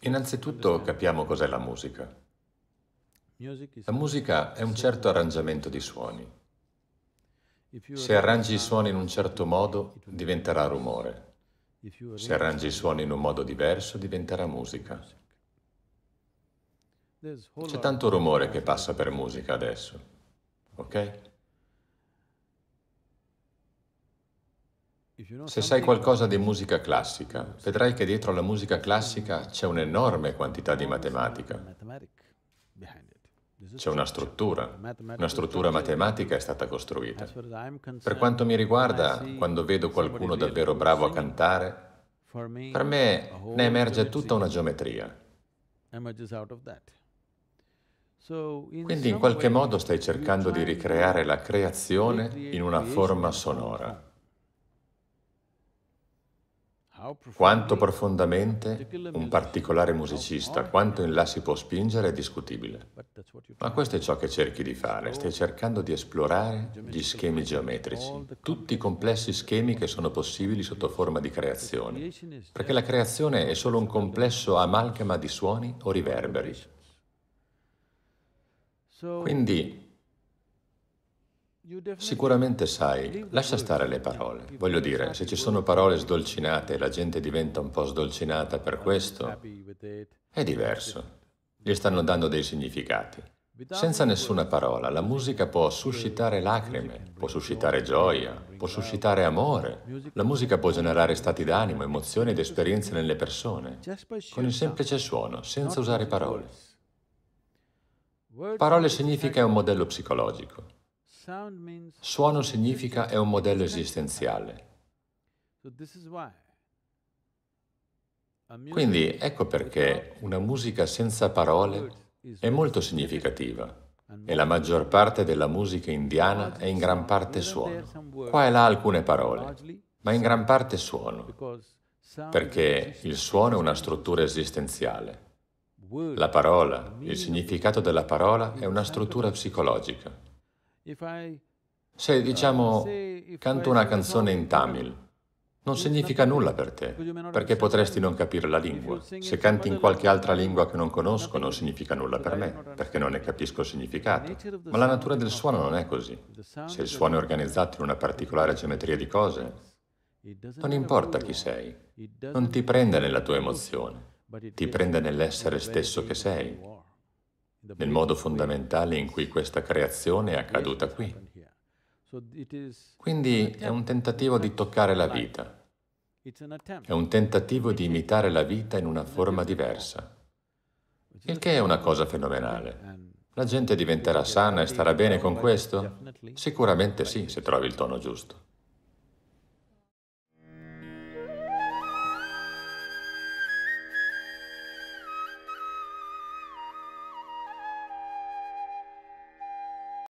Innanzitutto capiamo cos'è la musica. La musica è un certo arrangiamento di suoni. Se arrangi i suoni in un certo modo, diventerà rumore. Se arrangi i suoni in un modo diverso, diventerà musica. C'è tanto rumore che passa per musica adesso, ok? Se sai qualcosa di musica classica, vedrai che dietro alla musica classica c'è un'enorme quantità di matematica. C'è una struttura, una struttura matematica è stata costruita. Per quanto mi riguarda, quando vedo qualcuno davvero bravo a cantare, per me ne emerge tutta una geometria. Quindi in qualche modo stai cercando di ricreare la creazione in una forma sonora. Quanto profondamente un particolare musicista, quanto in là si può spingere è discutibile. Ma questo è ciò che cerchi di fare, stai cercando di esplorare gli schemi geometrici, tutti i complessi schemi che sono possibili sotto forma di creazione, perché la creazione è solo un complesso amalgama di suoni o riverberi. Quindi Sicuramente sai, lascia stare le parole. Voglio dire, se ci sono parole sdolcinate e la gente diventa un po' sdolcinata per questo, è diverso. Gli stanno dando dei significati. Senza nessuna parola, la musica può suscitare lacrime, può suscitare gioia, può suscitare amore. La musica può generare stati d'animo, emozioni ed esperienze nelle persone, con il semplice suono, senza usare parole. Parole significa un modello psicologico. Suono significa è un modello esistenziale. Quindi ecco perché una musica senza parole è molto significativa e la maggior parte della musica indiana è in gran parte suono. Qua e là alcune parole, ma in gran parte suono, perché il suono è una struttura esistenziale. La parola, il significato della parola è una struttura psicologica. Se diciamo uh, canto una canzone in tamil, non significa nulla per te, perché potresti non capire la lingua. Se canti in qualche altra lingua che non conosco, non significa nulla per me, perché non ne capisco il significato. Ma la natura del suono non è così. Se il suono è organizzato in una particolare geometria di cose, non importa chi sei, non ti prende nella tua emozione, ti prende nell'essere stesso che sei nel modo fondamentale in cui questa creazione è accaduta qui. Quindi è un tentativo di toccare la vita, è un tentativo di imitare la vita in una forma diversa, il che è una cosa fenomenale. La gente diventerà sana e starà bene con questo? Sicuramente sì, se trovi il tono giusto.